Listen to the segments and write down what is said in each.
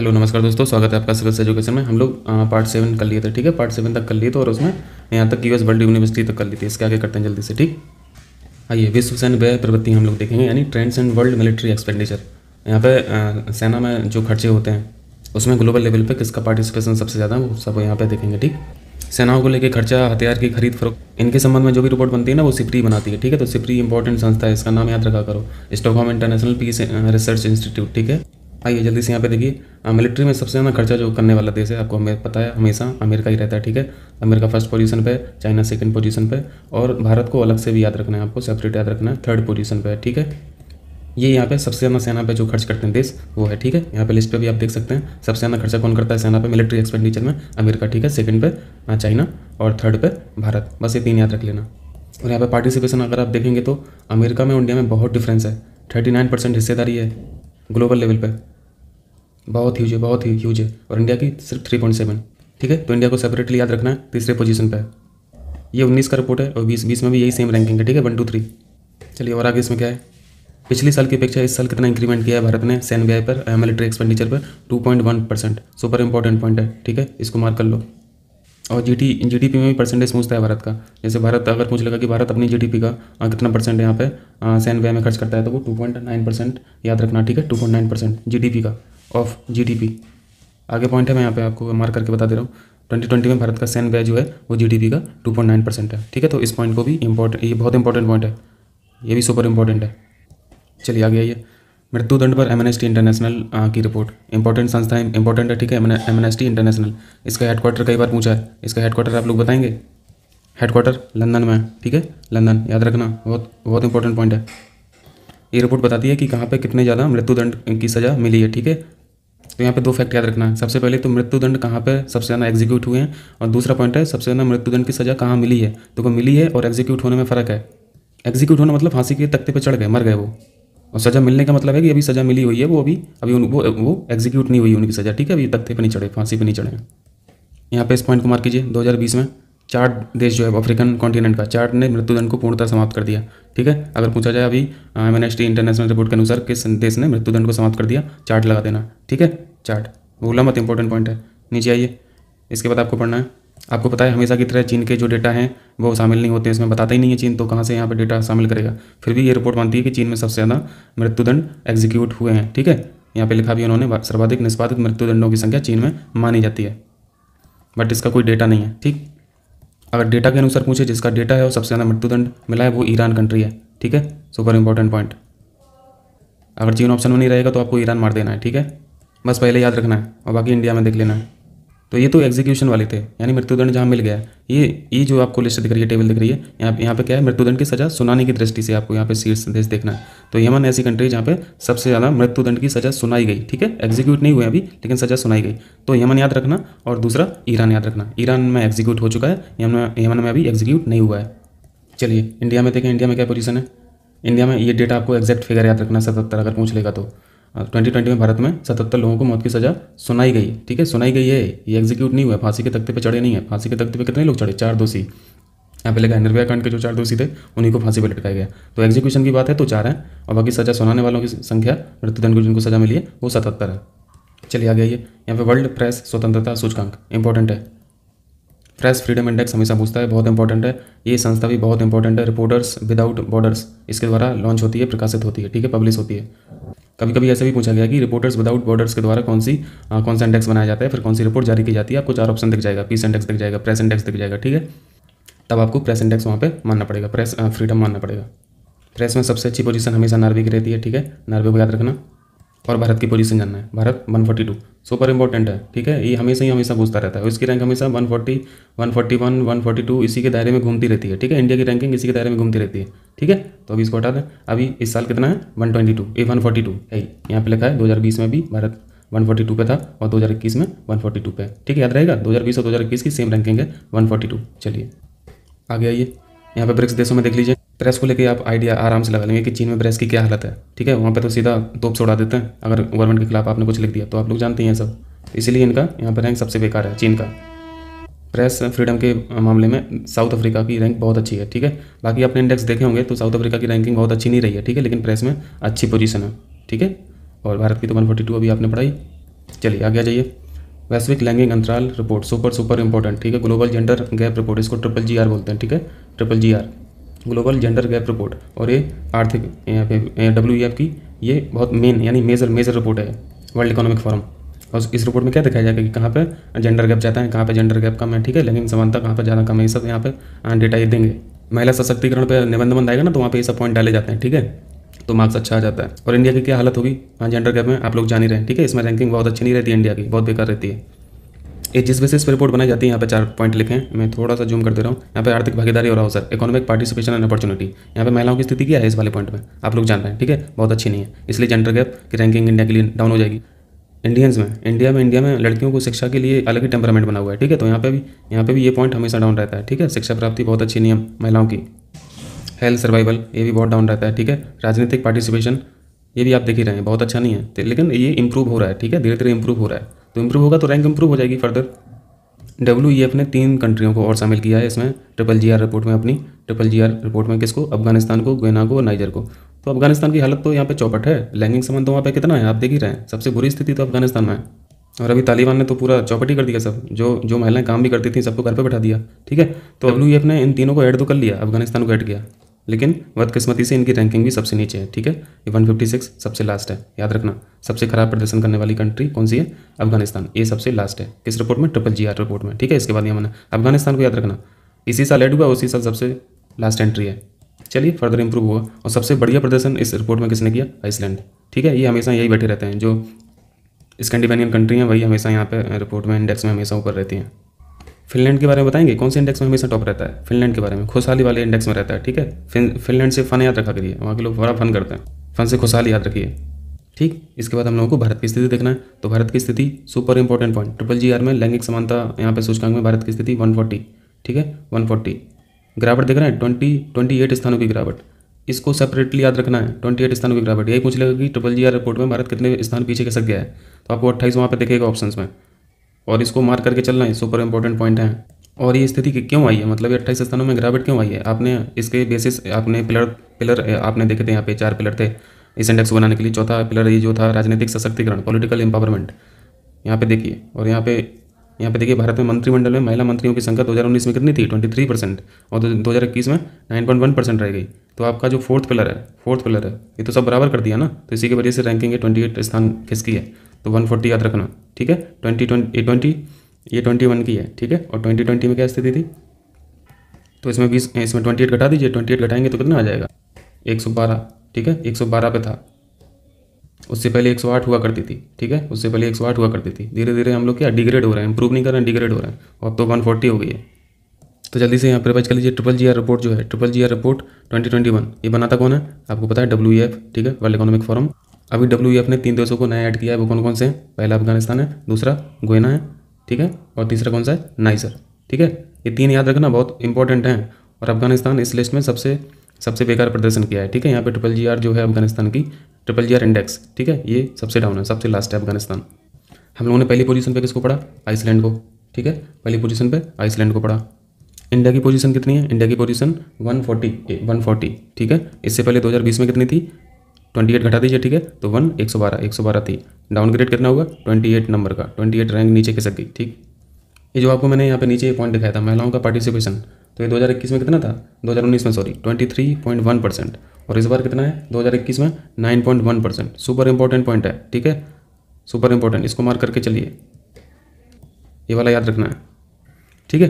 hello नमस्कार दोस्तों स्वागत है आपका सिविल्स एजुकेशन में हम लोग पार्ट सेवन कर लिए थे ठीक है पार्ट सेवन तक कर लिए थे और उसमें यहाँ तक यूएस वर्ल्ड यूनिवर्सिटी तक कर ली थी इसके आगे करते हैं जल्दी से ठीक आइए विश्व सैन्य व्यय प्रवृत्ति हम लोग देखेंगे यानी trends and world military expenditure यहाँ पे सेना में जो खर्चे होते हैं उसमें ग्लोबल लेवल पर किसका पार्टिसिपेशन सबसे ज़्यादा है वो सब यहाँ पर देखेंगे ठीक सेनाओं को लेकर खर्चा हथियार की खरीद फरोख इनके संबंध में जो भी रिपोर्ट बनती है ना वो सिपरी बनाती है ठीक है तो सिपरी इंपॉर्टेंट संस्था है इसका नाम याद रखा करो Stockholm International Peace Research Institute ठीक है आइए जल्दी से यहाँ पे देखिए मिलिट्री में सबसे ज़्यादा खर्चा जो करने वाला देश है आपको हमें पता है हमेशा अमेरिका ही रहता है ठीक है अमेरिका फर्स्ट पोजीशन पे चाइना सेकंड पोजीशन पे और भारत को अलग से भी याद रखना है आपको सेपरेट याद रखना है थर्ड पोजीशन पे है ठीक है ये यहाँ पे सबसे ज़्यादा सेना पे जो खर्च करते हैं देश वो है ठीक है यहाँ पे लिस्ट पे भी आप देख सकते हैं सबसे ज़्यादा खर्चा कौन करता है सेना पे मिलिट्री एक्सपेंडिचर में अमेरिका ठीक है सेकंड पे चाइना और थर्ड पे भारत बस ये तीन याद रख लेना और यहाँ पे पार्टिसिपेशन अगर आप देखेंगे तो अमेरिका में इंडिया में बहुत डिफरेंस है थर्टी नाइन परसेंट हिस्सेदारी है ग्लोबल लेवल पर बहुत ह्यूज है बहुत ही ह्यूज है और इंडिया की सिर्फ थ्री पॉइंट सेवन ठीक है तो इंडिया को सेपरेटली याद रखना है तीसरे पोजीशन पे है ये उन्नीस का रिपोर्ट है और बीस बीस में भी यही सेम रैंकिंग है ठीक है वन टू थ्री चलिए और आगे इसमें क्या है पिछले साल की अपेक्षा इस साल कितना इंक्रीमेंट किया है भारत ने सैन सी पर मिलिट्री एक्सपेंडिचर पर two point one percent super important point है ठीक है इसको मार्क कर लो और G T G D P में भी परसेंटेज पूछता है भारत का जैसे भारत अगर पूछ लगा कि भारत अपनी जी डी पी का आ, कितना परसेंट यहाँ पे सी में खर्च करता है तो वो टू पॉइंट नाइन परसेंट याद रखना ठीक है two point nine percent G D P का ऑफ जी आगे पॉइंट है मैं यहाँ पे आपको मार्क करके बता दे रहा हूँ ट्वेंटी ट्वेंटी में भारत का सैन व्यय जो है वो जीडीपी का टू पॉइंट नाइन परसेंट है ठीक है तो इस पॉइंट को भी इम्पोर्टेंट ये बहुत इंपॉर्टेंट पॉइंट है ये भी सुपर इंपॉर्टेंट है चलिए आगे आइए मृत्युदंड पर एम इंटरनेशनल की रिपोर्ट इंपॉर्टेंट संस्था इंपॉर्टेंट है ठीक है एमएनएसटी इंटरनेशनल इसका हेडक्वार्टर कई बार पूछा है इसका हेडक्वार्टर आप लोग बताएंगे हेडक्वार्टर लंदन में ठीक है लंदन याद रखना बहुत बहुत इंपॉर्टेंट पॉइंट है ये रिपोर्ट बताती है कि कहाँ पे कितने ज़्यादा मृत्युदंड की सज़ा मिली है ठीक है तो यहाँ पे दो फैक्ट याद रखना है सबसे पहले तो मृत्युदंड कहाँ पे सबसे ज़्यादा एग्जीक्यूट हुए हैं और दूसरा पॉइंट है सबसे ज़्यादा मृत्युदंड की सज़ा कहाँ मिली है तो वो मिली है और एग्जीक्यूट होने में फ़र्क है एग्जीक्यूट होना मतलब फांसी के तख्ते पर चढ़ गए मर गए वो और सज़ा मिलने का मतलब है कि अभी सज़ा मिली हुई है वो अभी अभी वो वो एग्जीक्यूट नहीं हुई उनकी सज़ा ठीक है अभी तख्ते पर नहीं चढ़े फांसी पर नहीं चढ़े यहाँ पे इस पॉइंट को मार कीजिए दो में चार देश जो है अफ्रीकन कॉन्टिनेंट का चार ने मृत्युदंड को पूर्णतः समाप्त कर दिया ठीक है अगर पूछा जाए अभी एम एन इंटरनेशनल रिपोर्ट के अनुसार किस देश ने मृत्युदंड को समाप्त कर दिया चार्ट लगा देना ठीक है चार्ट बोला मत इंपॉर्टेंट पॉइंट है नीचे आइए इसके बाद आपको पढ़ना है आपको पता है हमेशा की तरह चीन के जो डेटा हैं वो शामिल नहीं होते हैं इसमें बताता ही नहीं है चीन तो कहाँ से यहाँ पर डेटा शामिल करेगा फिर भी ये रिपोर्ट मानती है कि चीन में सबसे ज़्यादा मृत्युदंड एग्जीक्यूट हुए हैं ठीक है यहाँ पे लिखा भी उन्होंने सर्वाधिक निष्पादित मृत्युदंडों की संख्या चीन में मानी जाती है बट इसका कोई डेटा नहीं है ठीक अगर डेटा के अनुसार पूछे जिसका डेटा है और सबसे ज़्यादा मृत्युदंड मिला है वो ईरान कंट्री है ठीक है सुपर इंपॉर्टेंट पॉइंट अगर जीवन ऑप्शन में नहीं रहेगा तो आपको ईरान मार देना है ठीक है बस पहले याद रखना है और बाकी इंडिया में देख लेना है तो ये तो एग्जीक्यूशन वाले थे यानी मृत्युदंड जहाँ मिल गया ये ये जो आपको लिस्ट दिख रही है टेबल दिख रही है यहाँ यहाँ पे क्या है मृत्युदंड की सजा सुनाने की दृष्टि से आपको यहाँ पे शीर्ष देश देखना है तो यमन ऐसी कंट्री जहाँ पे सबसे ज़्यादा मृत्युदंड की सजा सुनाई गई ठीक है एग्जीक्यूट नहीं हुए अभी लेकिन सजा सुनाई गई तो यमन याद रखना और दूसरा ईरान याद रखना ईरान में एग्जीक्यूट हो चुका है यमन यमन में अभी एग्जीक्यूट नहीं हुआ है चलिए इंडिया में देखें इंडिया में क्या पोजीशन है इंडिया में ये डेटा आपको एग्जैक्ट फिगर याद रखना सतहत्तर अगर पूछ लेगा तो ट्वेंटी हाँ, ट्वेंटी में भारत में सतहत्तर लोगों को मौत की सज़ा सुनाई गई ठीक है सुनाई गई है ये एग्जीक्यूट नहीं हुआ फांसी के तख्ते पे चढ़े नहीं है फांसी के तख्ते पे कितने लोग चढ़े चार दोषी यहाँ पे लगा निर्भया कांड के जो चार दोषी थे उन्हीं को फांसी पर लटकाया गया तो एग्जीक्यूशन की बात है तो चार है और बाकी सजा सुनाने वालों की संख्या मृत्युदंड को जिनको सजा मिली है वो सतहत्तर है चलिए आ गया ये यहाँ पे वर्ल्ड प्रेस स्वतंत्रता सूचकांक इंपॉर्टेंट है प्रेस फ्रीडम इंडेक्स हमेशा पूछता है बहुत इंपॉर्टेंट है ये संस्था भी बहुत इंपॉर्टेंट है रिपोर्टर्स विदाउट बॉर्डर्स इसके द्वारा लॉन्च होती है प्रकाशित होती है ठीक है पब्लिश होती है कभी कभी ऐसे भी पूछा गया कि रिपोर्टर्स विदाउट बॉर्डर्स के द्वारा कौन सी आ, कौन सा इंडेक्स बनाया जाता है फिर कौन सी रिपोर्ट जारी की जाती है आपको चार ऑप्शन दिख जाएगा पीस इंडेक्स दिख जाएगा प्रेस इंडेक्स दिख जाएगा ठीक है तब आपको प्रेस इंडेक्स वहाँ पर मानना पड़ेगा प्रेस फ्रीडम मानना पड़ेगा प्रेस में सबसे अच्छी पोजीशन हमेशा नॉर्वे की रहती है ठीक है नॉर्वे को याद रखना और भारत की पोजीशन जानना है भारत 142 सुपर इंपॉर्टेंट है ठीक है ये हमेशा ही हमेशा पूछता रहता है इसकी रैंक हमेशा 140, 141, 142 इसी के दायरे में घूमती रहती है ठीक है इंडिया की रैंकिंग इसी के दायरे में घूमती रहती है ठीक है तो अभी इसको हटा दें अभी इस साल कितना है one twenty two A one forty two है यहाँ पर लिखा है दो में भी भारत 142 पे था और 2021 में 142 पे ठीक है याद रहेगा 2020 और 2021 की सेम रैंकिंग है 142 चलिए आगे आइए यहाँ पे ब्रिक्स देशों में देख लीजिए प्रेस को लेकर आप आइडिया आराम से लगा लेंगे कि चीन में प्रेस की क्या हालत है ठीक है वहाँ पे तो सीधा तोप से उड़ा देते हैं अगर गवर्नमेंट के खिलाफ आपने कुछ लिख दिया तो आप लोग जानते हैं सब इसीलिए इनका यहाँ पर रैंक सबसे बेकार है चीन का प्रेस फ्रीडम के मामले में साउथ अफ्रीका की रैंक बहुत अच्छी है ठीक है बाकी आपने इंडेक्स देखे होंगे तो साउथ अफ्रीका की रैंकिंग बहुत अच्छी नहीं रही है ठीक है लेकिन प्रेस में अच्छी पोजीशन है ठीक है और भारत की तो वन फोर्टी टू अभी आपने पढ़ाई चलिए आगे आ जाइए वैश्विक लैंगिक अंतराल रिपोर्ट सुपर सुपर इंपॉर्टेंट ठीक है ग्लोबल जेंडर गैप रिपोर्ट इसको ट्रिपल जी आर बोलते हैं ठीक है triple G R global gender gap report और ये आर्थिक यहाँ ई डब्ल्यू एफ की ये बहुत मेन यानी मेजर मेजर रिपोर्ट है वर्ल्ड इकोनॉमिक फोरम और इस रिपोर्ट में क्या दिखाया जाएगा कि कहाँ पर जेंडर गैप जाता है कहाँ पर जेंडर गैप कम है ठीक है लैंगिक समानता कहाँ पर ज़्यादा कम है ये सब यहाँ पर डेटा हाँ, ये देंगे महिला सशक्तिकरण पर निबंध बंद आएगा ना तो वहाँ पर ये सब पॉइंट डाले जाते हैं ठीक है तो मार्क्स अच्छा आ जाता है और इंडिया की क्या हालत होगी हाँ जेंडर गैप में आप लोग जान ही रहे ठीक है इसमें रैंकिंग बहुत अच्छी नहीं रहती है इंडिया की बहुत बेकार रहती है ये जिस बेसिस पर रिपोर्ट बनाई जाती है यहाँ पे चार पॉइंट लिखे हैं मैं थोड़ा सा जूम कर दे रहा हूँ यहाँ पे आर्थिक भागीदारी और अवसर इकोनॉमिक पार्टिसिपेशन एंड अपॉर्चुनिटी यहाँ पे महिलाओं की स्थिति क्या है इस वाले पॉइंट में आप लोग जान रहे हैं ठीक है बहुत अच्छी नहीं है इसलिए जेंडर गैप की रैंकिंग इंडिया के लिए डाउन हो जाएगी इंडियंस में इंडिया में इंडिया में लड़कियों को शिक्षा के लिए अलग ही टेम्परामेंट बना हुआ है ठीक है तो यहाँ पे भी यहाँ पे भी ये पॉइंट हमेशा डाउन रहता है ठीक है शिक्षा प्राप्ति बहुत अच्छी नहीं है महिलाओं की हेल्थ सर्वाइवल ये भी बहुत डाउन रहता है ठीक है राजनीतिक पार्टिसिपेशन ये भी आप देख ही रहे हैं बहुत अच्छा नहीं है लेकिन ये इंप्रूव हो रहा है ठीक है धीरे धीरे इंप्रूव हो रहा है तो इंप्रूव होगा तो रैंक इंप्रूव हो जाएगी फर्दर डब्ल्यू ई एफ ने तीन कंट्रियों को और शामिल किया है इसमें ट्रिपल जी आर रिपोर्ट में अपनी ट्रिपल जी आर रिपोर्ट में किसको अफगानिस्तान को गुना को नाइजर को तो अफगानिस्तान की हालत तो यहाँ पे चौपट है लैंगिंग संबंध तो वहाँ पे कितना है आप देख ही रहे हैं सबसे बुरी स्थिति तो अफगानिस्तान में है और अभी तालिबान ने तो पूरा चौपट ही कर दिया सब जो जो महिलाएं काम भी करती थी सबको घर पर बैठा दिया ठीक है तो डब्ल्यू e ने इन तीनों को ऐड तो कर लिया अफगानिस्तान को ऐड किया लेकिन बदकिस्मती से इनकी रैंकिंग भी सबसे नीचे है ठीक है ये 156 सबसे लास्ट है याद रखना सबसे खराब प्रदर्शन करने वाली कंट्री कौन सी है अफगानिस्तान ये सबसे लास्ट है किस रिपोर्ट में ट्रिपल जी आर रिपोर्ट में ठीक है इसके बाद ये मैंने अफगानिस्तान को याद रखना इसी साल एड हुआ उसी साल सबसे लास्ट एंट्री है चलिए फर्दर इंप्रूव हुआ और सबसे बढ़िया प्रदर्शन इस रिपोर्ट में किसने किया आइसलैंड ठीक है ये हमेशा यही बैठे रहते हैं जो स्कैंडिनेवियन कंट्री हैं वही हमेशा यहाँ पर रिपोर्ट में इंडेक्स में हमेशा ऊपर रहती हैं फिनलैंड के बारे में बताएंगे कौन से इंडेक्स में हमेशा टॉप रहता है फिनलैंड के बारे में खुशहाली वाले इंडेक्स में रहता है ठीक है फिनलैंड से फन याद रखा करिए वहाँ के लोग बड़ा फन करते हैं फन से खुशहाली याद रखिए ठीक इसके बाद हम लोगों को भारत की स्थिति देखना है तो भारत की स्थिति super important point triple G R में लैंगिक समानता यहाँ पे सूचकांक में भारत की स्थिति वन ठीक है वन गिरावट देख रहे हैं ट्वेंटी ट्वेंटी एट स्थानों की गिरावट इसको सेपरेटली याद रखना है ट्वेंटी एट स्थानों की गिरावट यही पूछ लेगा कि ट्रिपल जी आर रिपोर्ट में भारत कितने स्थान पीछे खिसक गया है तो आपको अट्ठाईस वहाँ पर देखेगा ऑप्शन में और इसको मार करके चलना है सुपर इंपॉर्टेंट पॉइंट है और ये स्थिति क्यों आई है मतलब ये अट्ठाईस स्थानों में गिरावट क्यों आई है आपने इसके बेसिस आपने पिलर पिलर आपने देखे थे यहाँ पे चार पिलर थे इस इंडेक्स को बनाने के लिए चौथा पिलर ये जो था राजनीतिक सशक्तिकरण पॉलिटिकल एम्पावरमेंट यहाँ पे देखिए और यहाँ पे यहाँ पे देखिए भारत में मंत्रिमंडल में महिला मंत्रियों की संख्या 2019 में कितनी थी 23 परसेंट और 2021 में 9.1 परसेंट रह गई तो आपका जो फोर्थ पिलर है फोर्थ पिलर है ये तो सब बराबर कर दिया ना तो इसी की वजह से रैंकिंग है ट्वेंटी स्थान खिसकी है तो वन फोर्टी याद रखना ठीक है ट्वेंटी ट्वेंटी ट्वेंटी ये ट्वेंटी वन की है ठीक है और ट्वेंटी ट्वेंटी में क्या स्थिति थी तो इसमें बीस इसमें ट्वेंटी एट घटा दीजिए ट्वेंटी एट घटाएंगे तो कितना आ जाएगा एक सौ बारह ठीक है एक सौ बारह पे था उससे पहले एक सौ आठ हुआ करती थी ठीक है उससे पहले एक सौ आठ हुआ करती थी धीरे धीरे हम लोग क्या डिग्रेड हो रहे हैं इंप्रूव नहीं कर रहे हैं डिग्रेड हो रहे हैं और अब तो वन फोर्टी हो गई है तो जल्दी से यहाँ पर कर लीजिए ट्रिपल जी आर रिपोर्ट जो है triple G R report twenty twenty one ये बनाता कौन है आपको पता है डब्ल्यू एफ e ठीक है वर्ल्ड इकोनॉमिक फोरम अभी डब्ल्यू e ने तीन देशों को नया ऐड किया है वो कौन कौन से हैं पहला अफगानिस्तान है दूसरा गोयना है ठीक है और तीसरा कौन सा है नाइसर ठीक है ये तीन याद रखना बहुत इंपॉर्टेंट हैं और अफगानिस्तान इस लिस्ट में सबसे सबसे बेकार प्रदर्शन किया है ठीक है यहाँ पे ट्रिपल जी आर जो है अफगानिस्तान की ट्रिपल जी आर इंडेक्स ठीक है ये सबसे डाउन है सबसे लास्ट है अफगानिस्तान हम लोगों ने पहली पोजीशन पे किसको पढ़ा आइसलैंड को ठीक है पहली पोजीशन पे आइसलैंड को पढ़ा इंडिया की पोजीशन कितनी है इंडिया की पोजीशन 140 140 ठीक है इससे पहले 2020 में कितनी थी ट्वेंटी एट घटा दीजिए ठीक है तो वन एक सौ बारह एक सौ बारह थी डाउनग्रेड कितना होगा ट्वेंटी एट नंबर का ट्वेंटी एट रैंक नीचे खिसक गई ठीक ये जो आपको मैंने यहाँ पे नीचे ये पॉइंट दिखाया था महिलाओं का पार्टिसिपेशन तो ये दो हज़ार इक्कीस में कितना था दो हजार उन्नीस में sorry twenty three point one percent और इस बार कितना है दो हजार इक्कीस में nine point one percent super important point है ठीक है सुपर इंपॉर्टेंट इसको मार्क करके चलिए ये वाला याद रखना है ठीक है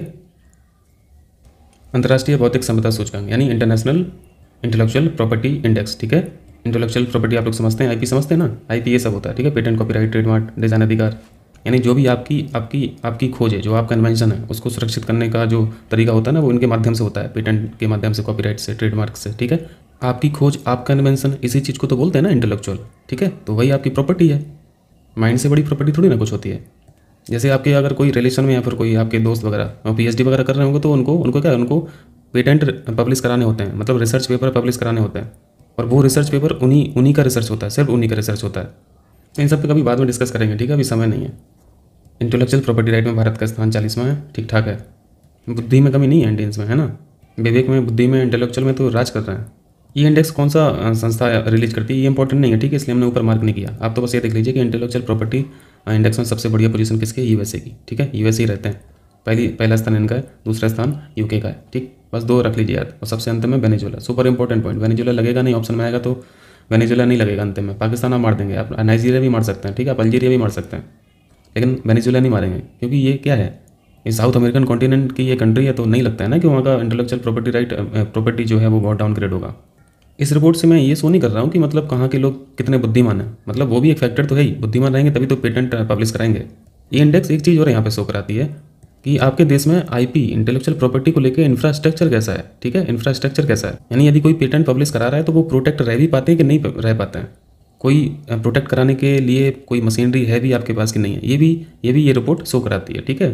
अंतर्राष्ट्रीय भौतिक समता सूचकांक यानी इंटरनेशनल इंटेलेक्चुअल प्रॉपर्टी इंडेक्स ठीक है इंटेलेक्चुअल प्रॉपर्टी आप लोग समझते हैं आईपी समझते हैं ना आईपी ये सब होता है ठीक है पेटेंट कॉपीराइट ट्रेडमार्क डिजाइन अधिकार यानी जो भी आपकी आपकी आपकी खोज है जो आपका इन्वेंशन है उसको सुरक्षित करने का जो तरीका होता है ना वो इनके माध्यम से होता है पेटेंट के माध्यम से कॉपीराइट से ट्रेडमार्क से ठीक है आपकी खोज आपका इन्वेंशन इसी चीज़ को तो बोलते हैं ना इंटेलेक्चुअल ठीक है तो वही आपकी प्रॉपर्टी है माइंड से बड़ी प्रॉपर्टी थोड़ी ना कुछ होती है जैसे आपके अगर कोई रिलेशन में या फिर कोई आपके दोस्त वगैरह पी वगैरह कर रहे होंगे तो उनको उनको क्या उनको पेटेंट पब्लिश कराने होते हैं मतलब रिसर्च पेपर पब्लिश कराने होते हैं और वो रिसर्च पेपर उन्हीं उन्हीं का रिसर्च होता है सिर्फ उन्हीं का रिसर्च होता है तो इन सब पे कभी बाद में डिस्कस करेंगे ठीक है अभी समय नहीं है इंटेलेक्चुअल प्रॉपर्टी राइट में भारत का स्थान चालीसवां है ठीक ठाक है बुद्धि में कमी नहीं है इंडियंस में है ना विवेक में बुद्धि में इंटेलेक्चुअल में तो राज कर रहे हैं ये इंडेक्स कौन सा संस्था रिलीज करती है ये इंपॉर्टेंट नहीं है ठीक है इसलिए हमने ऊपर मार्क नहीं किया आप तो बस ये देख लीजिए कि इंटेलेक्चुअल प्रॉपर्टी इंडेक्स में सबसे बढ़िया पोजीशन किसके यूएसए की ठीक है यूएसए ही रहते हैं पहली पहला स्थान इनका है दूसरा स्थान यूके का है ठीक बस दो रख लीजिए याद और सबसे अंत में Venezuela super important point Venezuela लगेगा नहीं ऑप्शन में आएगा तो वेनेजुला नहीं लगेगा अंत में पाकिस्तान आप मार देंगे आप नाइजीरिया भी मार सकते हैं ठीक है आप अल्जीरिया भी मार सकते हैं लेकिन वेनेजुला नहीं मारेंगे क्योंकि ये क्या है ये साउथ अमेरिकन कॉन्टिनेंट की ये कंट्री है तो नहीं लगता है ना कि वहाँ का इंटेलेक्चुअल प्रॉपर्टी राइट प्रॉपर्टी जो है वो बहुत डाउनग्रेड होगा इस रिपोर्ट से मैं ये सो नहीं कर रहा हूँ कि मतलब कहाँ के लोग कितने बुद्धिमान हैं मतलब वो भी एक फैक्टर तो है ही बुद्धिमान रहेंगे तभी तो पेटेंट पब्लिश कराएंगे ये इंडेक्स एक चीज़ और यहाँ पे शो कराती है कि आपके देश में आईपी इंटेलेक्चुअल प्रॉपर्टी को लेकर इंफ्रास्ट्रक्चर कैसा है ठीक है इंफ्रास्ट्रक्चर कैसा है यानी यदि कोई पेटेंट पब्लिश करा रहा है तो वो प्रोटेक्ट रह भी पाते हैं कि नहीं रह पाते हैं कोई प्रोटेक्ट कराने के लिए कोई मशीनरी है भी आपके पास कि नहीं है ये भी ये भी ये रिपोर्ट शो कराती है ठीक है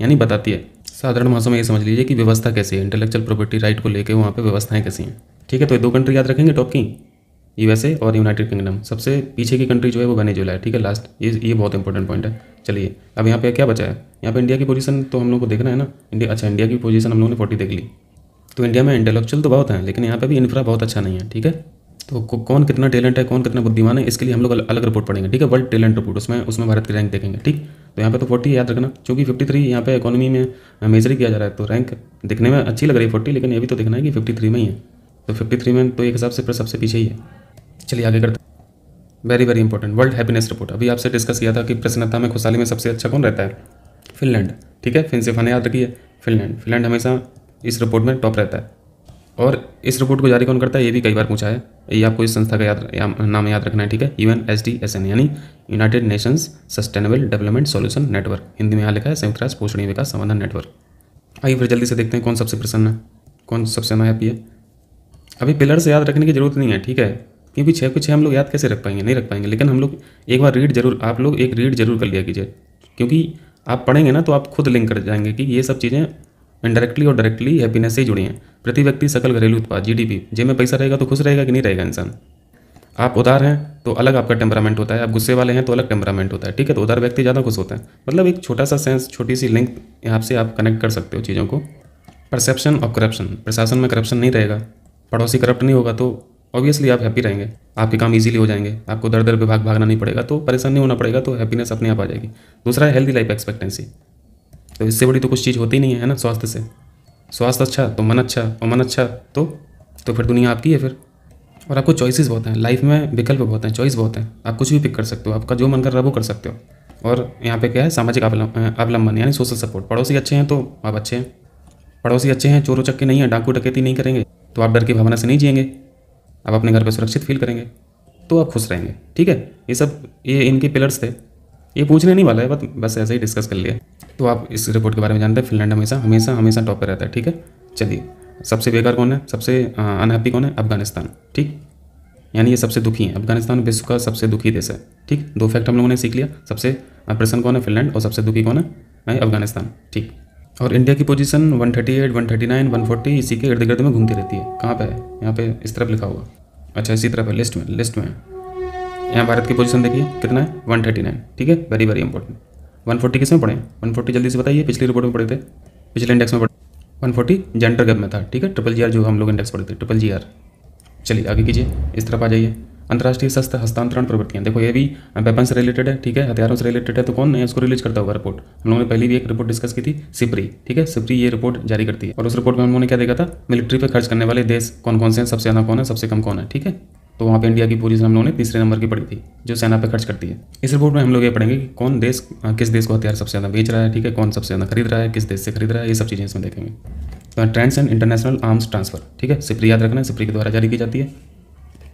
यानी बताती है साधारण भाषा में ये समझ लीजिए कि व्यवस्था कैसी है इंटेलेक्चुअल प्रॉपर्टी राइट को लेकर वहाँ पर व्यवस्थाएँ कैसी हैं ठीक है तो ये दो कंट्री याद रखेंगे टॉप की यूएसए और यूनाइटेड किंगडम सबसे पीछे की कंट्री जो है वो वेनेजुएला है ठीक है लास्ट ये ये बहुत इंपॉर्टेंट पॉइंट है चलिए अब यहाँ पे क्या बचा है यहाँ पे इंडिया की पोजीशन तो हम लोग को देखना है ना इंडिया अच्छा इंडिया की पोजीशन हम लोगों ने फोर्टी देख ली तो इंडिया में इंटेलेक्चुअल तो बहुत है लेकिन यहाँ पर भी इंफ्रा बहुत अच्छा नहीं है ठीक है तो कौन कितना टैलेंट है कौन कितना बुद्धिमान है इसके लिए हम लोग अलग रिपोर्ट पढ़ेंगे ठीक है वर्ल्ड टैलेंट रिपोर्ट उसमें उसमें भारत की रैंक देखेंगे ठीक तो यहाँ पे तो फोर्टी याद रखना क्योंकि फिफ्टी थ्री यहाँ पर इकोनॉमी में मेजर किया जा रहा है तो रैंक दिखने में अच्छी लग रही है फोर्टी लेकिन ये भी तो देखना है कि फिफ्टी थ्री में ही है तो फिफ्टी थ्री में तो एक हिसाब से फिर सबसे पीछे ही है चलिए आगे करते very very important world happiness report अभी आपसे डिस्कस किया था कि प्रसन्नता में खुशहाली में सबसे अच्छा कौन रहता है फिनलैंड ठीक है फिन से फाने याद रखिए फिनलैंड फिनलैंड हमेशा इस रिपोर्ट में टॉप रहता है और इस रिपोर्ट को जारी कौन करता है ये भी कई बार पूछा है ये आपको इस संस्था का याद या, नाम याद रखना है ठीक है U N S D S N यानी United Nations sustainable development solution network Hindi में यहाँ लिखा है संयुक्त राष्ट्र पोषणीय विकास समाधान नेटवर्क आइए फिर जल्दी से देखते हैं कौन सबसे प्रसन्न है कौन सबसे अनहैप्पी है अभी पिलर से याद रखने की जरूरत नहीं है ठीक है क्योंकि छः को छः हम लोग याद कैसे रख पाएंगे नहीं रख पाएंगे लेकिन हम लोग एक बार रीड जरूर आप लोग एक रीड जरूर कर लिया कीजिए क्योंकि आप पढ़ेंगे ना तो आप खुद लिंक कर जाएंगे कि ये सब चीज़ें इनडायरेक्टली और डायरेक्टली हैप्पीनेस से जुड़ी हैं प्रति व्यक्ति सकल घरेलू उत्पाद जीडीपी जेब में पैसा रहेगा तो खुश रहेगा कि नहीं रहेगा इंसान आप उदार हैं तो अलग आपका टेम्परामेंट होता है आप गुस्से वाले हैं तो अलग टेम्परामेंट होता है ठीक है तो उदार व्यक्ति ज़्यादा खुश होता है मतलब एक छोटा सा सेंस छोटी सी लिंक यहाँ से आप कनेक्ट कर सकते हो चीज़ों को परसेप्शन ऑफ करप्शन प्रशासन में करप्शन नहीं रहेगा पड़ोसी करप्ट नहीं होगा तो ऑब्वियसली आप हैप्पी रहेंगे आपके काम ईजिली हो जाएंगे आपको दर दर विभाग भागना नहीं पड़ेगा तो परेशान नहीं होना पड़ेगा तो हैप्पीनेस अपने आप आ जाएगी दूसरा है हेल्दी लाइफ एक्सपेक्टेंसी तो इससे बड़ी तो कुछ चीज़ होती नहीं है ना स्वास्थ्य से स्वास्थ्य अच्छा तो मन अच्छा और मन अच्छा तो तो फिर दुनिया आपकी है फिर और आपको चॉइसेस बहुत हैं लाइफ में विकल्प बहुत हैं चॉइस बहुत हैं आप कुछ भी पिक कर सकते हो आपका जो मन कर रहा है वो कर सकते हो और यहाँ पे क्या है सामाजिक अवलंबन यानी सोशल सपोर्ट पड़ोसी अच्छे हैं तो आप अच्छे हैं पड़ोसी अच्छे हैं चोरों चक्के नहीं है डाकू डकैती नहीं करेंगे तो आप डर की भावना से नहीं जियेंगे आप अपने घर पर सुरक्षित फील करेंगे तो आप खुश रहेंगे ठीक है ये सब ये इनके पिलर्स थे ये पूछने नहीं वाला है बस बस ऐसे ही डिस्कस कर लिया तो आप इस रिपोर्ट के बारे में जानते हैं फिनलैंड हमेशा हमेशा हमेशा टॉप पर रहता है ठीक है चलिए सबसे बेकार कौन है सबसे अनहैप्पी कौन है अफगानिस्तान ठीक यानी ये सबसे दुखी है अफगानिस्तान विश्व का सबसे दुखी देश है ठीक दो फैक्ट हम लोगों ने सीख लिया सबसे प्रसन्न कौन है फिनलैंड और सबसे दुखी कौन है अफगानिस्तान ठीक और इंडिया की पोजीशन 138, 139, 140 इसी के इर्द गिर्द में घूमती रहती है कहाँ पे है यहाँ पे इस तरफ लिखा हुआ अच्छा इसी तरफ है लिस्ट में लिस्ट में यहाँ भारत की पोजीशन देखिए कितना है 139 ठीक है वेरी वेरी इंपॉर्टेंट 140 किस में पढ़े फोर्टी जल्दी से बताइए पिछली रिपोर्ट में पढ़े थे पिछले इंडेक्स में पढ़े वन फोर्टी जेंडर गैप में था ठीक है ट्रिपल जी जो हम लोग इंडेक्स पढ़े थे ट्रिपल जी चलिए आगे कीजिए इस तरफ आ जाइए अंतर्राष्ट्रीय सस्त हस्तांतरण प्रवृत्तियाँ देखो ये भी वेपन से रिलेटेड है ठीक है हथियारों से रिलेटेड है तो कौन है इसको रिलीज करता होगा रिपोर्ट हम लोगों ने पहली भी एक रिपोर्ट डिस्कस की थी सिपरी ठीक है सिपरी ये रिपोर्ट जारी करती है और उस रिपोर्ट में हम लोगों ने क्या देखा था मिलिट्री पर खर्च करने वाले देश कौन कौन से हैं सबसे ज़्यादा कौन है सबसे कम कौन है ठीक है तो वहाँ पे इंडिया की पूरी हम लोगों ने तीसरे नंबर की पड़ी थी जो सेना पे खर्च करती है इस रिपोर्ट में हम लोग ये पढ़ेंगे कि कौन देश किस देश को हथियार सबसे ज़्यादा बेच रहा है ठीक है कौन सबसे ज़्यादा खरीद रहा है किस देश से खरीद रहा है ये सब चीज़ें इसमें देखेंगे तो trends and international arms transfer ठीक है सिपरी याद रखना है सिपरी के द्वारा जारी की जाती है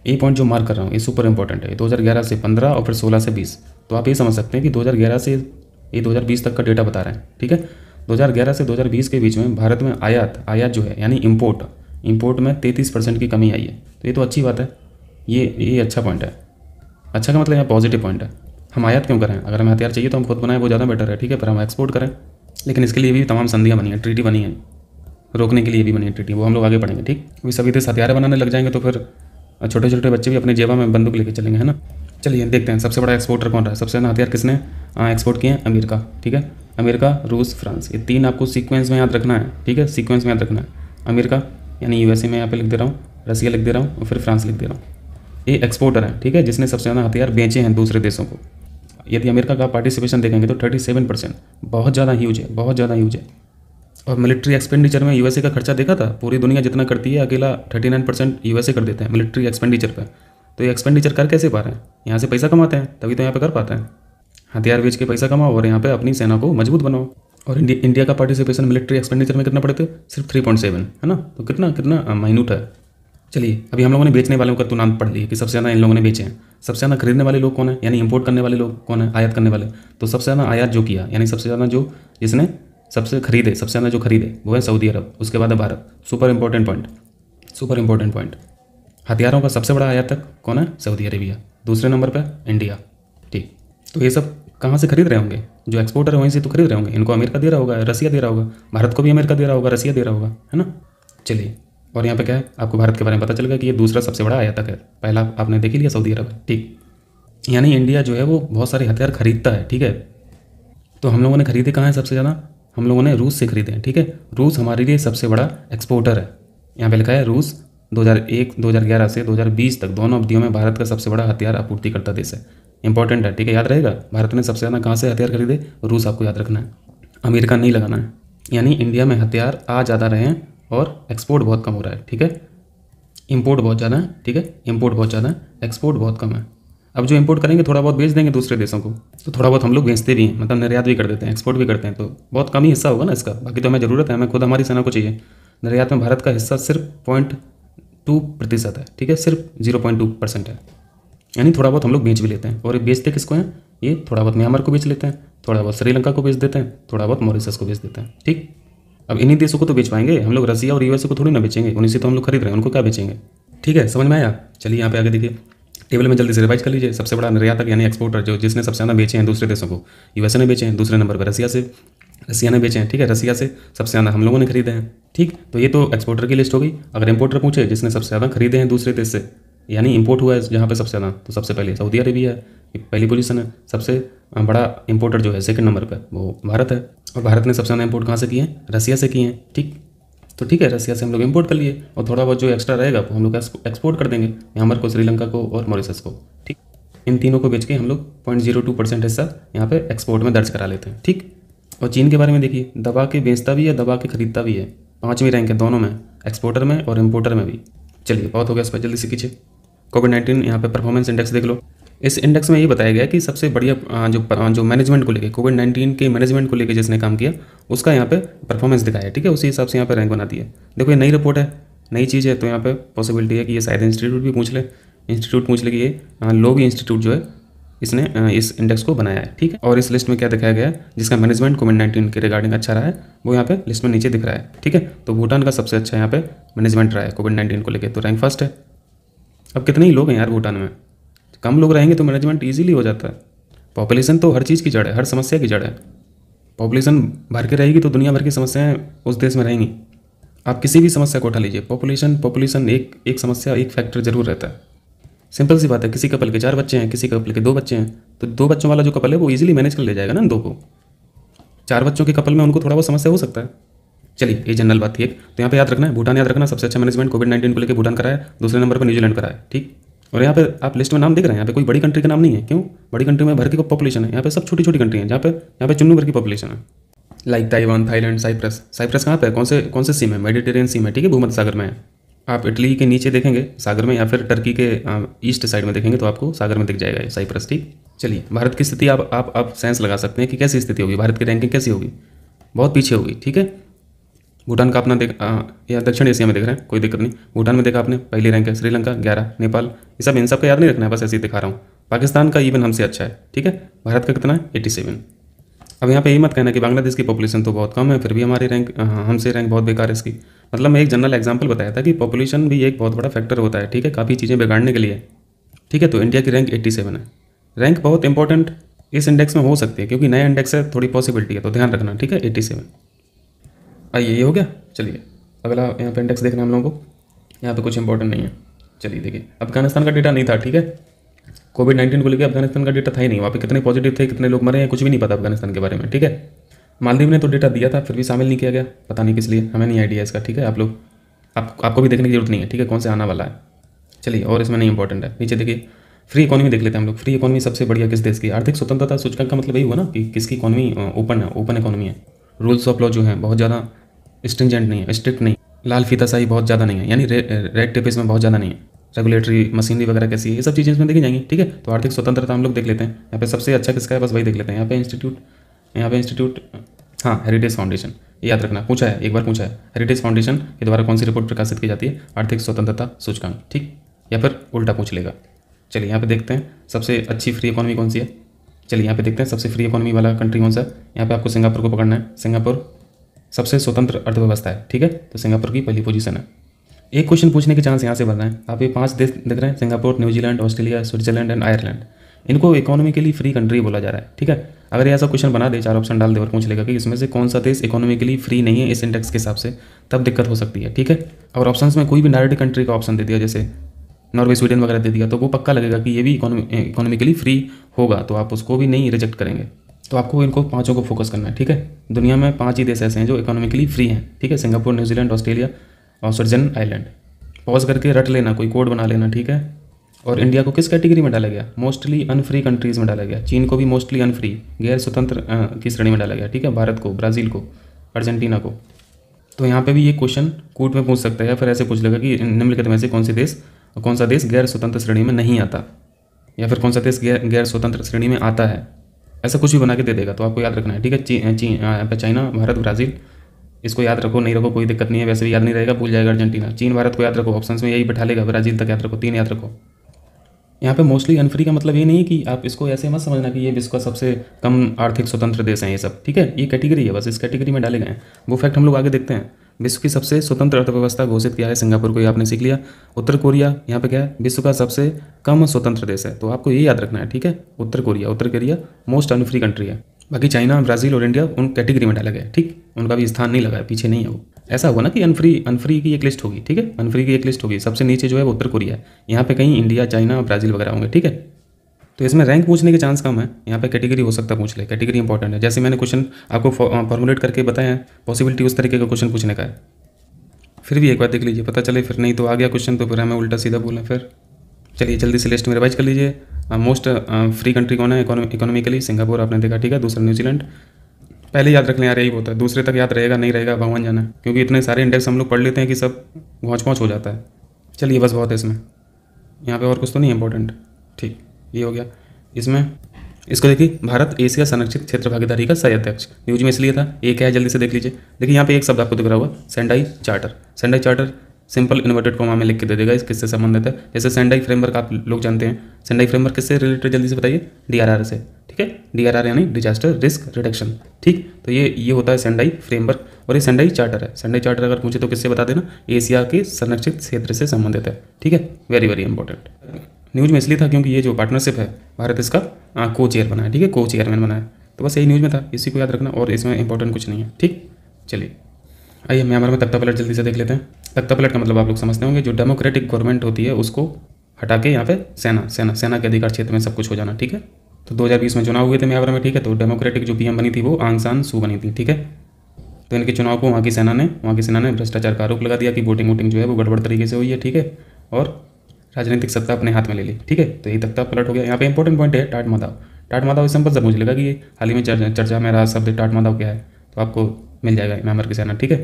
ये पॉइंट जो मार्क कर रहा हूँ ये सुपर इंपॉर्टेंट है ये 2011 से 15 और फिर 16 से 20 तो आप ये समझ सकते हैं कि 2011 से ये 2020 तक का डेटा बता रहे हैं ठीक है 2011 से 2020 के बीच में भारत में आयात आयात जो है यानी इम्पोर्ट इम्पोर्ट में 33 परसेंट की कमी आई है तो ये तो अच्छी बात है ये ये अच्छा पॉइंट है अच्छा का मतलब यहाँ पॉजिटिव पॉइंट है हम आयात क्यों करें अगर हमें हथियार चाहिए तो हम खुद बनाएं वो ज़्यादा बेटर है ठीक है पर हम एक्सपोर्ट करें लेकिन इसके लिए भी तमाम संधियाँ बनी हैं ट्रीटी बनी है रोकने के लिए भी बनी है ट्रीटी वो हम लोग आगे पढ़ेंगे ठीक अभी सभी देश हथियार बनाने लग जाएंगे तो फिर छोटे छोटे बच्चे भी अपने जेबा में बंदूक लेके चलेंगे है ना चलिए देखते हैं सबसे बड़ा एक्सपोर्टर कौन रहा है सबसे ज़्यादा हथियार किसने एक्सपोर्ट किए हैं अमेरिका ठीक है अमेरिका रूस फ्रांस ये तीन आपको सीक्वेंस में याद रखना है ठीक है सीक्वेंस में याद रखना है अमेरिका यानी यूएसए में यहाँ पे लिख दे रहा हूँ रसिया लिख दे रहा हूँ और फिर फ्रांस लिख दे रहा हूँ ये एक्सपोर्टर है ठीक है जिसने सबसे ज़्यादा हथियार बेचे हैं दूसरे देशों को यदि अमेरिका का पार्टिसिपेशन देखेंगे तो थर्टी सेवन परसेंट बहुत ज़्यादा ह्यूज है बहुत ज़्यादा ह्यूज है और मिलिट्री एक्सपेंडिचर में यूएसए का खर्चा देखा था पूरी दुनिया जितना करती है अकेला थर्टी नाइन परसेंट यूएसए कर देते हैं मिलिट्री एक्सपेंडिचर पर तो ये एक्सपेंडिचर कर कैसे पा रहे हैं यहाँ से पैसा कमाते हैं तभी तो यहाँ पर कर पाते हैं हथियार बेच के पैसा कमाओ और यहाँ पर अपनी सेना को मजबूत बनाओ और इंडिया इंडिया का पार्टिसिपेशन मिलिट्री एक्सपेंडिचर में कितना पड़ते सिर्फ थ्री पॉइंट सेवन है ना तो कितना कितना माइनूट है चलिए अभी हम लोगों ने बेचने वालों का तो नाम पढ़ लिया कि सबसे ज़्यादा इन लोगों ने बेचे हैं सबसे ज़्यादा खरीदने वाले लोग कौन है यानी इंपोर्ट करने वाले लोग कौन है आयात करने वाले तो सबसे ज़्यादा आयात जो किया यानी सबसे ज़्यादा जो जिसने सबसे खरीदे सबसे ज़्यादा जो खरीदे वो है सऊदी अरब उसके बाद है Bharat super important point super important point हथियारों का सबसे बड़ा आयातक कौन है सऊदी अरेबिया दूसरे नंबर पर इंडिया ठीक तो ये सब कहाँ से खरीद रहे होंगे जो एक्सपोर्टर वहीं से तो खरीद रहे होंगे इनको अमेरिका दे रहा होगा रसिया दे रहा होगा भारत को भी अमेरिका दे रहा होगा रसिया दे रहा होगा है ना चलिए और यहाँ पे क्या है आपको भारत के बारे में पता चल गया कि ये दूसरा सबसे बड़ा आयातक है पहला आपने देख लिया सऊदी अरब ठीक यानी इंडिया जो है वो बहुत सारे हथियार खरीदता है ठीक है तो हम लोगों ने खरीदे कहाँ हैं सबसे ज़्यादा हम लोगों ने रूस से खरीदे हैं ठीक है रूस हमारे लिए सबसे बड़ा एक्सपोर्टर है यहाँ पे लिखा है रूस 2001, 2011 से 2020 तक दोनों अवधियों में भारत का सबसे बड़ा हथियार आपूर्तिकर्ता देश है इंपॉर्टेंट है ठीक है याद रहेगा भारत ने सबसे ज़्यादा कहाँ से हथियार खरीदे रूस आपको याद रखना है अमेरिका नहीं लगाना है यानी इंडिया में हथियार आ ज़्यादा रहे हैं और एक्सपोर्ट बहुत कम हो रहा है ठीक है इम्पोर्ट बहुत ज़्यादा है ठीक है इम्पोर्ट बहुत ज़्यादा है एक्सपोर्ट बहुत कम है अब जो इम्पोर्ट करेंगे थोड़ा बहुत बेच देंगे दूसरे देशों को तो थोड़ा बहुत हम लोग भेजते भी हैं मतलब निर्यात भी कर देते हैं एक्सपोर्ट भी करते हैं तो बहुत कम ही हिस्सा होगा ना इसका बाकी तो हमें ज़रूरत है हमें खुद हमारी सेना को चाहिए निर्यात में भारत का हिस्सा सिर्फ पॉइंट टू प्रतिशत है ठीक है सिर्फ जीरो पॉइंट टू परसेंट है यानी थोड़ा बहुत हम लोग बेच भी लेते हैं और बेचते किसको हैं ये थोड़ा बहुत म्यांमार को बेच लेते हैं थोड़ा बहुत श्रीलंका को बेच देते हैं थोड़ा बहुत मॉरिसस को बेच देते हैं ठीक अब इन्हीं देशों को तो बेच पाएंगे हम लोग रसिया और यूएसए को थोड़ी ना बेचेंगे उन्हीं से तो हम लोग खरीद रहे हैं उनको क्या बेचेंगे ठीक है समझ में आया चलिए यहाँ पे आगे देखिए टेबल में जल्दी से रिवाइज कर लीजिए सबसे बड़ा निर्यातक यानी एक्सपोर्टर जो जिसने सबसे ज़्यादा बेचे हैं दूसरे देशों को यूएसए ने बेचे हैं दूसरे नंबर पर रसिया से रसिया ने बेचे हैं ठीक है रसिया से सबसे ज़्यादा हम लोगों ने खरीदे हैं ठीक तो ये तो एक्सपोर्टर की लिस्ट हो गई अगर इम्पोर्टर पूछे जिसने सबसे ज़्यादा खरीदे हैं दूसरे देश से यानी इंपोर्ट हुआ है जहाँ पर सबसे ज़्यादा तो सबसे पहले सऊदी अरेबिया है पहली पोजीशन है सबसे बड़ा इम्पोर्टर जो है सेकंड नंबर पर वो भारत है और भारत ने सबसे ज़्यादा इम्पोर्ट कहाँ से किए हैं रसिया से किए हैं ठीक तो ठीक है रसिया से हम लोग इम्पोर्ट कर लिए और थोड़ा बहुत जो एक्स्ट्रा रहेगा वो हम लोग एक्सपोर्ट कर देंगे यहाँ पर को श्रीलंका को और मॉरिसस को ठीक इन तीनों को बेच के हम लोग पॉइंट जीरो टू परसेंट हिस्सा यहाँ पर एक्सपोर्ट में दर्ज करा लेते हैं ठीक और चीन के बारे में देखिए दवा के बेचता भी है दवा के खरीदता भी है पाँचवीं रैंक है दोनों में एक्सपोर्टर में और इम्पोर्टर में भी चलिए बहुत हो गया इस पर जल्दी से पीछे कोविड नाइन्टीन यहाँ पे परफॉर्मेंस इंडेक्स देख लो इस इंडेक्स में ये बताया गया कि सबसे बढ़िया जो जो मैनेजमेंट को लेकर कोविड नाइन्टीन के मैनेजमेंट को लेकर जिसने काम किया उसका यहाँ पे परफॉर्मेंस दिखाया है ठीक है उसी हिसाब से यहाँ पे रैंक बना दिया है देखो ये नई रिपोर्ट है नई चीज़ है तो यहाँ पे पॉसिबिलिटी है कि ये शायद इंस्टीट्यूट भी पूछ ले इंस्टीट्यूट पूछ ले कि ये लोग इंस्टीट्यूट जो है इसने इस इंडेक्स को बनाया है ठीक है और इस लिस्ट में क्या दिखाया गया है जिसका मैनेजमेंट कोविड नाइन्टीन के रिगार्डिंग अच्छा रहा है वो यहाँ पे लिस्ट में नीचे दिख रहा है ठीक है तो भूटान का सबसे अच्छा यहाँ पे मैनेजमेंट रहा है कोविड नाइन्टीन को लेकर तो रैंक फर्स्ट है अब कितने ही लोग हैं यार भूटान में कम लोग रहेंगे तो मैनेजमेंट ईजिली हो जाता है पॉपुलेशन तो हर चीज़ की जड़ है हर समस्या की जड़ है पॉपुलेशन भर के रहेगी तो दुनिया भर की समस्याएं उस देश में रहेंगी आप किसी भी समस्या को उठा लीजिए पॉपुलेशन पॉपुलेशन एक एक समस्या एक फैक्टर जरूर रहता है सिंपल सी बात है किसी कपल के चार बच्चे हैं किसी कपल के दो बच्चे हैं तो दो बच्चों वाला जो कपल है वो ईजिली मैनेज कर ले जाएगा ना दो को चार बच्चों के कपल में उनको थोड़ा बहुत समस्या हो सकता है चलिए ये जनरल बात थी एक तो यहाँ पे याद रखना है भूटान याद रखना सबसे अच्छा मैनेजमेंट कोविड नाइन्टीन को लेकर भूटान कराया दूसरे नंबर पर न्यूजीलैंड कराया ठीक और यहाँ पर आप लिस्ट में नाम देख रहे हैं यहाँ पे कोई बड़ी कंट्री का नाम नहीं है क्यों बड़ी कंट्री में भर की पॉपुलेशन है यहाँ पे सब छोटी छोटी कंट्री है जहाँ पे यहाँ पे चुनू भर की पॉपुलेशन है like Taiwan Thailand Cyprus Cyprus कहाँ पे कौन से कौन से सीम है मेडिटेरियन सीम है ठीक है भूमध्य सागर में है आप इटली के नीचे देखेंगे सागर में या फिर टर्की के ईस्ट साइड में देखेंगे तो आपको सागर में दिख जाएगा साइप्रस ठीक चलिए भारत की स्थिति आप आप आप सेंस लगा सकते हैं कि कैसी स्थिति होगी भारत की रैंकिंग कैसी होगी बहुत पीछे होगी ठीक है भूटान का अपना देख या दक्षिण एशिया में देख रहे हैं कोई दिक्कत नहीं भूटान में देखा आपने पहली रैंक है श्रीलंका ग्यारह नेपाल ये सब इन सब का याद नहीं रखना है बस ऐसे ही दिखा रहा हूँ पाकिस्तान का इवन हमसे अच्छा है ठीक है भारत का कितना है एट्टी सेवन अब यहाँ पे ये मत कहना कि बांग्लादेश की पॉपुलेशन तो बहुत कम है फिर भी हमारी रैंक हमसे रैंक बहुत बेकार है इसकी मतलब मैं एक जनरल एग्जाम्पल बताया था कि पॉपुलेशन भी एक बहुत बड़ा फैक्टर होता है ठीक है काफ़ी चीज़ें बिगाड़ने के लिए ठीक है तो इंडिया की रैंक एट्टी सेवन है रैंक बहुत इंपॉर्टेंट इस इंडेक्स में हो सकती है क्योंकि नया इंडेक्स है थोड़ी पॉसिबिलिटी है तो ध्यान रखना ठीक है एट्टी सेवन आइए हाँ, ये हो गया चलिए अगला यहाँ पे इंडेक्स देखना हम लोगों को यहाँ पे कुछ इंपॉर्टेंट नहीं है चलिए देखिए अफगानिस्तान का डेटा नहीं था ठीक है कोविड नाइन्टीन को लेकर अफगानिस्तान का डेटा था ही नहीं वहाँ पे कितने पॉजिटिव थे कितने लोग मरे हैं कुछ भी नहीं पता अफगानिस्तान के बारे में ठीक है मालदीव ने तो डेटा दिया था फिर भी शामिल नहीं किया गया पता नहीं किस लिए हमें नहीं आइडिया इसका ठीक है आप लोग आप, आपको भी देखने की जरूरत नहीं है ठीक है कौन से आने वाला है चलिए और इसमें नहीं इंपॉर्टेंट है नीचे देखिए फ्री इकोनॉमी देख लेते हैं हम लोग फ्री इकोनॉमी सबसे बढ़िया किस देश की आर्थिक स्वतंत्रता सूचकांक का मतलब यही हुआ ना कि किसकी इकोनॉमी ओपन है ओपन इकोनॉमी है रूल्स ऑफ लॉ जो है बहुत ज़्यादा स्ट्रिंजेंट नहीं है स्ट्रिक्ट नहीं लाल फीता शाही बहुत ज़्यादा नहीं है यानी रे, रेड टेप इसमें बहुत ज़्यादा नहीं है रेगुलेटरी मशीनरी वगैरह कैसी है ये सब चीज़ें इसमें देखी जाएंगी ठीक है तो आर्थिक स्वतंत्रता हम लोग देख लेते हैं यहाँ पे सबसे अच्छा किसका है बस वही देख लेते हैं यहाँ पे इंस्टीट्यूट यहाँ पे इंस्टीट्यूट हाँ हेरिटेज फाउंडेशन याद रखना पूछा है एक बार पूछा है हेरिटेज फाउंडेशन के द्वारा कौन सी रिपोर्ट प्रकाशित की जाती है आर्थिक स्वतंत्रता सूचकांक ठीक या फिर उल्टा पूछ लेगा चलिए यहाँ पे देखते हैं सबसे अच्छी फ्री इकोनॉमी कौन सी है चलिए यहाँ पे देखते हैं सबसे फ्री इकोनॉमी वाला कंट्री कौन सा है यहाँ पे आपको सिंगापुर को पकड़ना है सिंगापुर सबसे स्वतंत्र अर्थव्यवस्था है ठीक है तो सिंगापुर की पहली पोजीशन है एक क्वेश्चन पूछने के चांस यहाँ से बन रहे हैं आप ये पांच देश देख रहे हैं Singapore New Zealand Australia Switzerland and Ireland इनको लिए फ्री कंट्री बोला जा रहा है ठीक है अगर ऐसा क्वेश्चन बना दे चार ऑप्शन डाल दे और पूछ लेगा कि इसमें से कौन सा देश लिए फ्री नहीं है इस इंडेक्स के हिसाब से तब दिक्कत हो सकती है ठीक है और ऑप्शन में कोई भी डायरेक्ट कंट्री का ऑप्शन दे दिया जैसे नॉर्वे स्वीडन वगैरह दे दिया तो वो पक्का लगेगा कि ये भी इकोनॉमिकली फ्री होगा तो आप उसको भी नहीं रिजेक्ट करेंगे तो आपको इनको पाँचों को फोकस करना है ठीक है दुनिया में पाँच ही देश ऐसे हैं जो इकोनॉमिकली फ्री हैं ठीक है सिंगापुर न्यूजीलैंड ऑस्ट्रेलिया और स्विट्जरलैंड आइलैंड पॉज करके रट लेना कोई कोड बना लेना ठीक है और इंडिया को किस कैटेगरी में डाला गया मोस्टली अनफ्री कंट्रीज़ में डाला गया चीन को भी मोस्टली अनफ्री गैर स्वतंत्र की श्रेणी में डाला गया ठीक है भारत को ब्राज़ील को अर्जेंटीना को तो यहाँ पे भी ये क्वेश्चन कोर्ट में पूछ सकता है या फिर ऐसे पूछ लेगा कि निम्नलिखित में से कौन से देश कौन सा देश गैर स्वतंत्र श्रेणी में नहीं आता या फिर कौन सा देश गैर स्वतंत्र श्रेणी में आता है ऐसा कुछ भी बना के दे देगा तो आपको याद रखना है ठीक है ची, ची, पर चाइना भारत ब्राज़ील इसको याद रखो नहीं रखो कोई दिक्कत नहीं है वैसे भी याद नहीं रहेगा भूल जाएगा अर्जेंटीना चीन भारत को याद रखो ऑप्शन में यही बैठा लेगा ब्राज़ील तक याद रखो तीन याद रखो यहाँ पे मोस्टली अनफ्री का मतलब ये नहीं कि आप इसको ऐसे मत समझना कि ये विश्व का सबसे कम आर्थिक स्वतंत्र देश है ये सब ठीक है ये कैटेगरी है बस इस कैटेगरी में डाले गए हैं वो फैक्ट हम लोग आगे देखते हैं विश्व की सबसे स्वतंत्र अर्थव्यवस्था घोषित किया है सिंगापुर को ये आपने सीख लिया उत्तर कोरिया यहाँ पे क्या है विश्व का सबसे कम स्वतंत्र देश है तो आपको ये याद रखना है ठीक है उत्तर कोरिया उत्तर कोरिया मोस्ट अनफ्री कंट्री है बाकी चाइना ब्राजील और इंडिया उन कैटेगरी में डाला गया ठीक उनका भी स्थान नहीं लगा है पीछे नहीं है वो ऐसा होगा ना कि अनफ्री अनफ्री की एक लिस्ट होगी ठीक है अनफ्री की एक लिस्ट होगी सबसे नीचे जो है वो उत्तर कोरिया है यहाँ पे कहीं इंडिया चाइना ब्राजील वगैरह होंगे ठीक है तो इसमें रैंक पूछने के चांस कम है यहाँ पे कैटेगरी हो सकता है पूछ ले कैटेगरी इंपॉर्टेंट है जैसे मैंने क्वेश्चन आपको फॉर्मुलेट करके बताया है पॉसिबिलिटी उस तरीके का क्वेश्चन पूछने का है फिर भी एक बार देख लीजिए पता चले फिर नहीं तो आ गया क्वेश्चन तो फिर हमें उल्टा सीधा बोलें फिर चलिए जल्दी से लिस्ट में रिवाइज कर लीजिए मोस्ट फ्री कंट्री कौन है इकोनॉमिकली सिंगापुर आपने देखा ठीक है दूसरा न्यूजीलैंड पहले याद रख लें यार यही होता है दूसरे तक याद रहेगा नहीं रहेगा भगवान जाना क्योंकि इतने सारे इंडेक्स हम लोग पढ़ लेते हैं कि सब घोच पहुँच हो जाता है चलिए बस बहुत है इसमें यहाँ पे और कुछ तो नहीं इंपॉर्टेंट ठीक ये हो गया इसमें इसको देखिए भारत एशिया संरक्षित क्षेत्र भागीदारी का सही अध्यक्ष न्यूज में इसलिए था एक है जल्दी से देख लीजिए देखिए यहाँ पे एक शब्द आपको दिख रहा हुआ Sendai charter Sendai charter simple inverted comma में लिख के दे देगा इस किससे संबंधित है जैसे सेंडाई फ्रेमवर्क आप लोग जानते हैं सेंडाई फ्रेमवर्क किससे रिलेटेड जल्दी से बताइए डीआरआर से ठीक है डीआरआर यानी डिजास्टर रिस्क रिडक्शन ठीक तो ये ये होता है सेंडाई फ्रेमवर्क और ये सेंडाई चार्टर है सेंडाई चार्टर अगर पूछे तो किससे बता देना एशिया के संरक्षित क्षेत्र से संबंधित है ठीक है वेरी वेरी इंपॉर्टेंट न्यूज़ में इसलिए था क्योंकि ये जो पार्टनरशिप है भारत इसका को चेयर बना है ठीक है को चेयरमैन बना है तो बस यही न्यूज़ में था इसी को याद रखना और इसमें इंपॉर्टेंट कुछ नहीं है ठीक चलिए आइए म्यांमार में तख्ता पलट जल्दी से देख लेते हैं तख्ता पलट का मतलब आप लोग समझते होंगे जो डेमोक्रेटिक गवर्नमेंट होती है उसको हटा के यहाँ पे सेना सेना सेना के अधिकार क्षेत्र में सब कुछ हो जाना ठीक है तो 2020 में चुनाव हुए थे म्यांमार में ठीक है तो डेमोक्रेटिक जो पीएम बनी थी वो आंगसान सू बनी थी ठीक है तो इनके चुनाव को वहाँ की सेना ने वहाँ की सेना ने भ्रष्टाचार का आरोप लगा दिया कि वोटिंग वोटिंग जो है वो गड़बड़ तरीके से हुई है ठीक है और राजनीतिक सत्ता अपने हाथ में ले ली ठीक है तो यही तख्ता पलट हो गया यहाँ पे इंपॉर्टेंट पॉइंट है टाट माधव टाट माधव सिंपल सब मुझे लगा कि हाल ही में चर्चा में रहा शब्द टाट माधव क्या है तो आपको मिल जाएगा इमामर के सहना ठीक है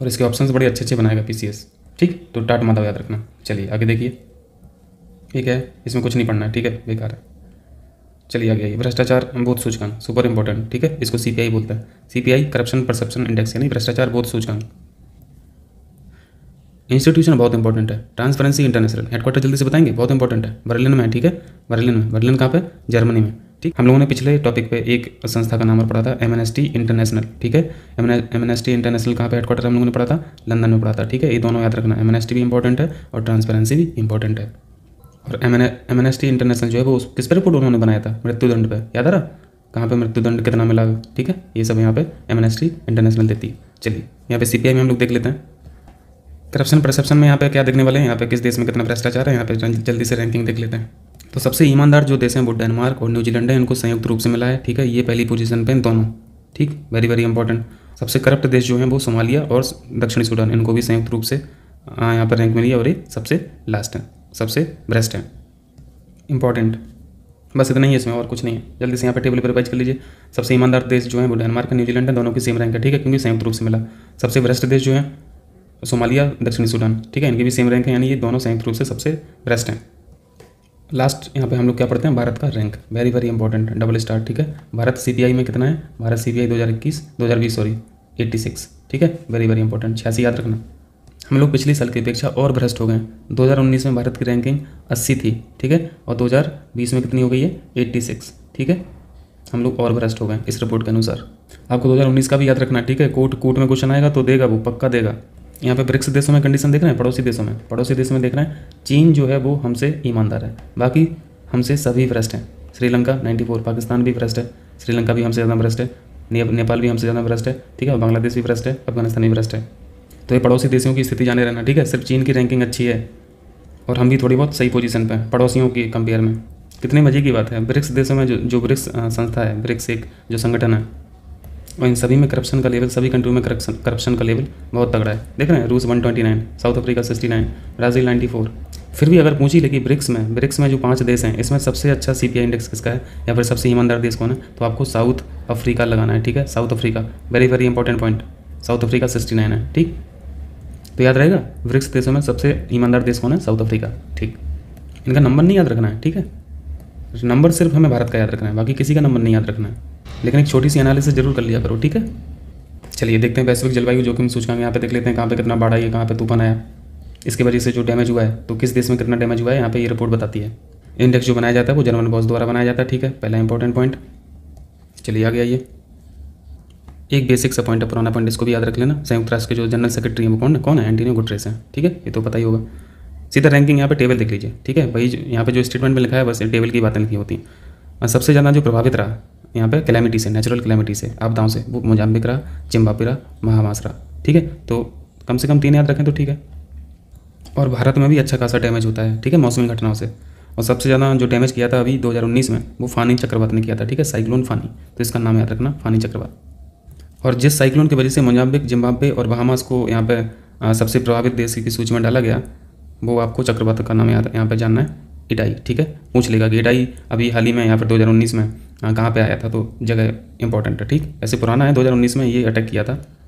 और इसके ऑप्शन बड़े अच्छे अच्छे बनाएगा पी ठीक तो टाट माधव याद रखना चलिए आगे देखिए ठीक है इसमें कुछ नहीं पढ़ना है ठीक है बेकार है चलिए आगे आइए भ्रष्टाचार बहुत सूचकांक सुपर इंपॉर्टेंट ठीक है इसको सीपीआई बोलता है सीपीआई करप्शन परसेप्शन इंडेक्स यानी भ्रष्टाचार बहुत सूचकांक इंस्टीट्यूशन बहुत इंपॉर्टेंट है ट्रांसपेरेंसी इंटरनेशनल हेडक्वार्टर जल्दी से बताएंगे बहुत इंपॉर्टेंट है बर्लिन में ठीक है बर्लिन में बर्लिन कहाँ पे जर्मनी में ठीक हम लोगों ने पिछले टॉपिक पे एक संस्था का नाम और पढ़ा था एम इंटरनेशनल ठीक है एम इंटरनेशनल कहाँ पे हेडक्वार्टर हम लोगों ने पढ़ा था लंदन में पढ़ा था ठीक है ये दोनों याद रखना एम भी इंपॉर्टेंट है और ट्रांसपेरेंसी भी इंपॉर्टेंट है और एम एन इंटरनेशनल जो है वो किस पर रिपोर्ट उन्होंने बनाया था मृत्युदंड पर याद आ रहा कहाँ पे मृत्युदंड कितना मिला ठीक है ये सब यहाँ पे एम इंटरनेशनल देती है चलिए यहाँ पे सी में हम लोग देख लेते हैं करप्शन परसेप्शन में यहाँ पे क्या देखने वाले हैं यहाँ पे किस देश में कितना भ्रष्टाचार है यहाँ पे जल्दी से रैंकिंग देख लेते हैं तो सबसे ईमानदार जो देश हैं वो डेनमार्क और न्यूजीलैंड है इनको संयुक्त रूप से मिला है ठीक है ये पहली पोजीशन पे दोनों ठीक वेरी वेरी इंपॉर्टेंट सबसे करप्ट देश जो है वो सोमालिया और दक्षिणी सूडान इनको भी संयुक्त रूप से यहाँ पर रैंक मिली है और ये सबसे लास्ट है सबसे ब्रेस्ट है इंपॉर्टेंट बस इतना ही है इसमें और कुछ नहीं है जल्दी से यहाँ पर टेबल पर रिवाइज कर लीजिए सबसे ईमानदार देश जो है वो डेनमार्क और न्यूजीलैंड है दोनों की सेम रैंक है ठीक है क्योंकि संयुक्त रूप से मिला सबसे ब्रेस्ट देश जो है सोमालिया दक्षिणी सूडान ठीक है इनके भी सेम रैंक है यानी ये दोनों संयुक्त रूप से सबसे बेस्ट हैं लास्ट यहाँ पे हम लोग क्या पढ़ते हैं भारत का rank very very important double star ठीक है भारत सीपीआई में कितना है भारत सीपीआई 2021 बीस सॉरी सिक्स ठीक है वेरी वेरी इंपॉर्टेंट छियासी याद रखना हम लोग पिछले साल की अपेक्षा और भ्रष्ट हो गए 2019 में भारत की रैंकिंग 80 थी ठीक है और 2020 में कितनी हो गई है 86 ठीक है हम लोग और भ्रष्ट हो गए इस रिपोर्ट के अनुसार आपको 2019 का भी याद रखना ठीक है कोर्ट कोर्ट में क्वेश्चन आएगा तो देगा वो पक्का देगा यहाँ पे ब्रिक्स देशों में कंडीशन देख रहे हैं पड़ोसी देशों में पड़ोसी देशों में देख रहे हैं चीन जो है वो हमसे ईमानदार है बाकी हमसे सभी भ्रष्ट हैं श्रीलंका 94 पाकिस्तान भी भ्रष्ट है श्रीलंका भी हमसे ज़्यादा भ्रष्ट है नेपाल भी हमसे ज़्यादा भ्रष्ट है ठीक है बांग्लादेश भी भ्रष्ट है अफगानिस्तान भी भ्रष्ट है तो ये पड़ोसी देशों की स्थिति जाने रहना ठीक है सिर्फ चीन की रैंकिंग अच्छी है और हम भी थोड़ी बहुत सही पोजिशन पर हैं पड़ोसियों की कंपेयर में कितने मजे की बात है ब्रिक्स देशों में जो जो ब्रिक्स संस्था है ब्रिक्स एक जो संगठन है और इन सभी में करप्शन का लेवल सभी कंट्री में करप्शन करप्शन का लेवल बहुत तगड़ा है देख रहे हैं रूस 129 साउथ अफ्रीका 69 ब्राज़ील 94 फिर भी अगर पूछी लेकिन कि ब्रिक्स में ब्रिक्स में जो पांच देश हैं इसमें सबसे अच्छा सी इंडेक्स किसका है या फिर सबसे ईमानदार देश कौन है तो आपको साउथ अफ्रीका लगाना है ठीक है South Africa very very important point South Africa sixty nine है ठीक तो याद रहेगा ब्रिक्स देशों में सबसे ईमानदार देश कौन है साउथ अफ्रीका ठीक इनका नंबर नहीं याद रखना है ठीक है नंबर सिर्फ हमें भारत का याद रखना है बाकी किसी का नंबर नहीं याद रखना है लेकिन एक छोटी सी एनालिसिस जरूर कर लिया करो ठीक है चलिए देखते हैं पैसिफिक जलवायु जोखिम सूचकांक यहाँ पे देख लेते हैं कहाँ पे कितना बाढ़ आई है कहाँ पे तूफान आया इसकी वजह से जो डैमेज हुआ है तो किस देश में कितना डैमेज हुआ है यहाँ पे ये रिपोर्ट बताती है इंडेक्स जो बनाया जाता है वो जनरल बॉस द्वारा बनाया जाता है ठीक है पहला इंपॉर्टेंट पॉइंट चलिए आ गया ये एक बेसिक सा पॉइंट है पुराना पॉइंट इसको भी याद रख लेना संयुक्त राष्ट्र के जो जनरल सेक्रेटरी है वो कौन है कौन है एंटीनियो गुटरेस है ठीक है ये तो पता ही होगा सीधा रैंकिंग यहाँ पे टेबल देख लीजिए ठीक है भाई यहाँ पे जो स्टेटमेंट में लिखा है बस टेबल की बातें लिखी होती हैं सबसे ज़्यादा जो प्रभावित रहा यहाँ पर कैलामिटी से नेचुरल कैलामिटी से आपदाओं से वो मोजाम्बिक रहा जिम्बाब्वे रहा महामास रहा ठीक है तो कम से कम तीन याद रखें तो ठीक है और भारत में भी अच्छा खासा डैमेज होता है ठीक है मौसमी घटनाओं से और सबसे ज़्यादा जो डैमेज किया था अभी 2019 में वो फानी चक्रवात ने किया था ठीक है साइक्लोन फानी तो इसका नाम याद रखना फानी चक्रवात और जिस साइक्लोन की वजह से मोजाम्बिक जिम्बाब्वे और बहामास को यहाँ पे सबसे प्रभावित देश की सूची में डाला गया वो आपको चक्रवात का नाम याद यहाँ पर जानना है इडाई ठीक है पूछ लेगा कि इडाई अभी हाल ही में यहाँ पर दो में हाँ, कहाँ पे आया था तो जगह इंपॉर्टेंट है ठीक ऐसे पुराना है 2019 में ये अटैक किया था